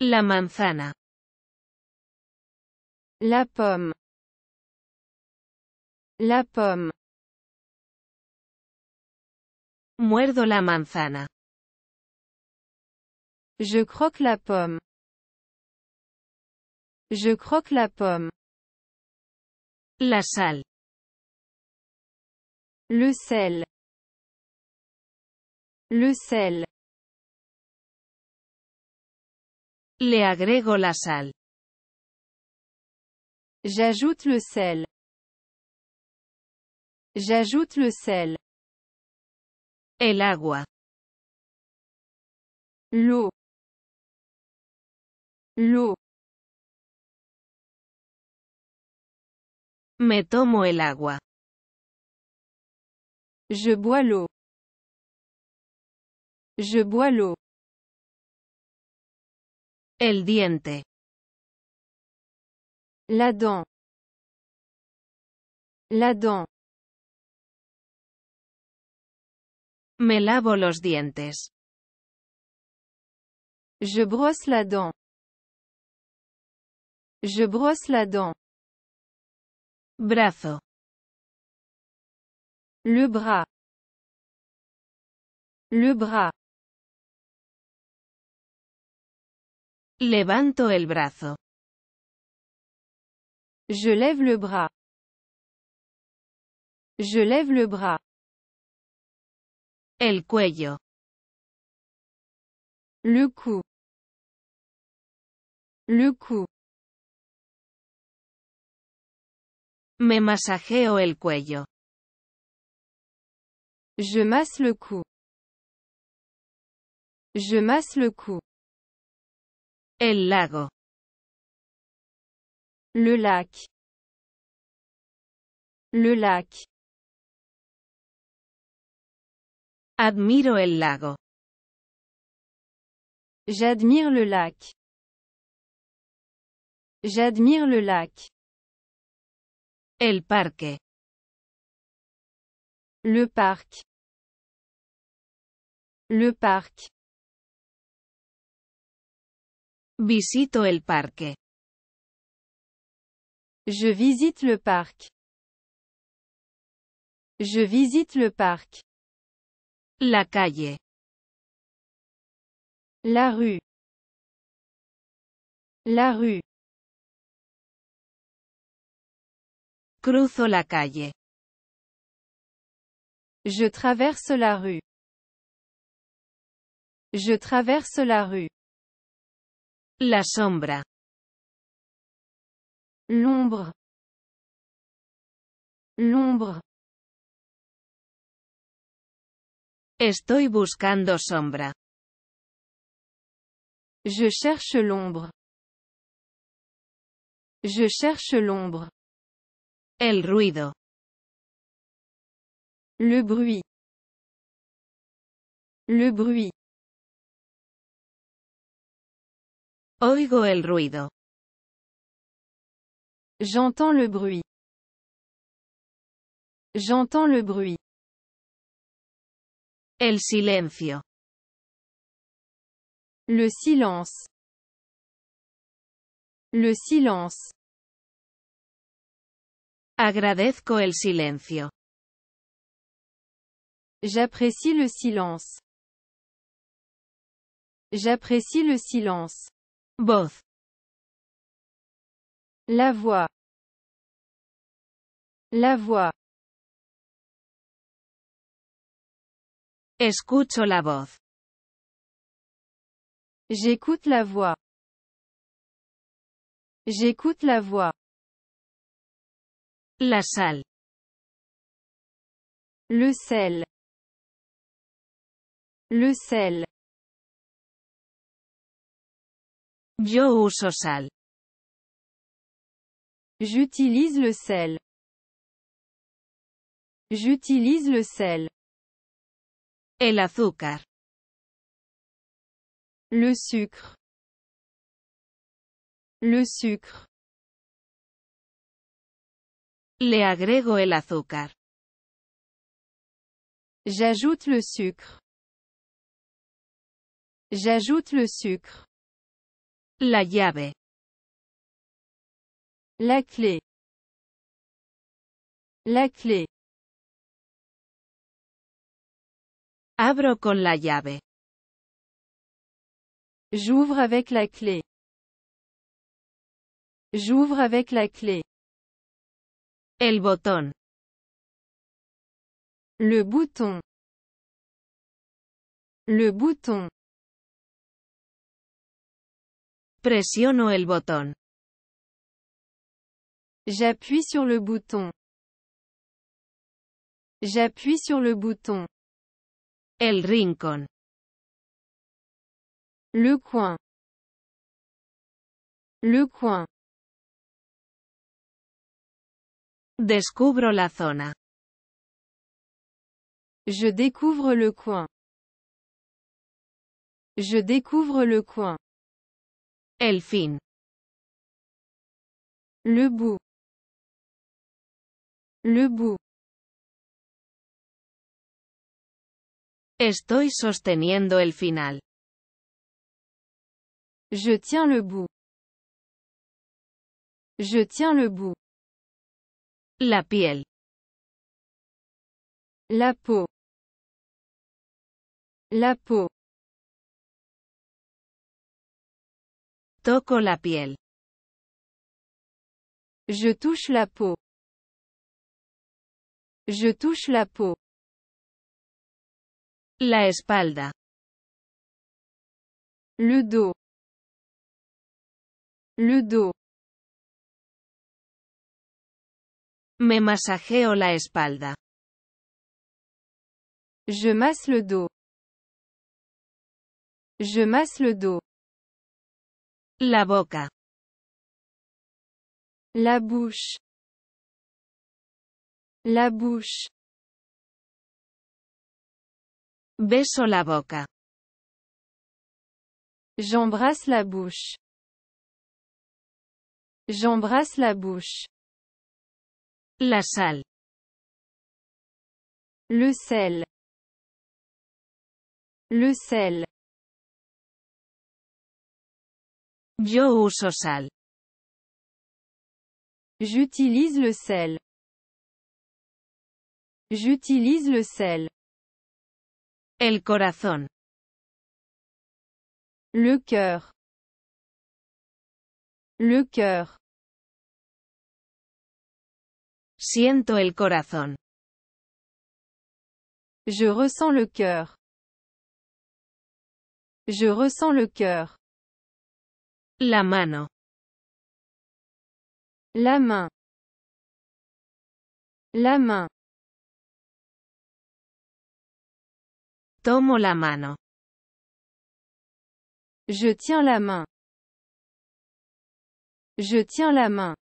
La manzana. La pomme. La pomme. Muerdo la manzana. Je croque la pomme. Je croque la pomme. La sal. Le sel. Le sel. Le agrego la sal. J'ajoute le sel. J'ajoute le sel. El agua. L'eau. L'eau. Me tomo el agua. Je bois l'eau. Je bois l'eau. El diente. La dent. La dent. Me lavo los dientes. Je brosse la dent. Je brosse la dent. Brazo. Le bras. Le bras. Levanto el brazo. Je lève le bras. Je lève le bras. El cuello. Le cou. Le cou. Me masajeo el cuello. Je masse le cou. Je masse le cou. El lago. Le lac. Le lac. Admiro el lago. J'admire le lac. J'admire le lac. El parque. Le parc. Le parc. Visito el parque. Je visite le parc. Je visite le parc. La calle. La rue. La rue. Cruzo la calle. Je traverse la rue. Je traverse la rue. La sombra. L'ombre. L'ombre. Estoy buscando sombra. Je cherche l'ombre. Je cherche l'ombre. El ruido. Le bruit. Le bruit. Oigo el ruido. J'entends le bruit. J'entends le bruit. El silencio. Le silence. Le silence. Agradezco el silencio. J'apprécie le silence. J'apprécie le silence. Both. La voix. La voix. Escucho la voz. J'écoute la voix. J'écoute la voix. La salle. Le sel. Le sel. J'utilise le sel. J'utilise le sel. El azúcar. Le sucre. Le sucre. Le agrego el azúcar. J'ajoute le sucre. J'ajoute le sucre. La llave. La clé. La clé. Abro con la llave. J'ouvre avec la clé. J'ouvre avec la clé. El botón. Le bouton. Le bouton. el bouton. J'appuie sur le bouton. J'appuie sur le bouton. El rincón. Le coin. Le coin. Descubro la zona. Je découvre le coin. Je découvre le coin. El fin. Le bout. Le bout. Estoy sosteniendo el final. Je tiens le bout. Je tiens le bout. La piel. La peau. La peau. Toco la piel. Je touche la peau. Je touche la peau. La espalda. Le dos. Le dos. Me masajeo la espalda. Je masse le dos. Je masse le dos. La boca. La bouche. La bouche. Beso la boca. J'embrasse la bouche. J'embrasse la bouche. La salle. Le sel. Le sel. J'utilise le sel. J'utilise le sel. El corazón. Le cœur. Le cœur. Siento el corazón. Je ressens le cœur. Je ressens le cœur. La mano. La main. La main. Tomo la mano. Je tiens la main. Je tiens la main.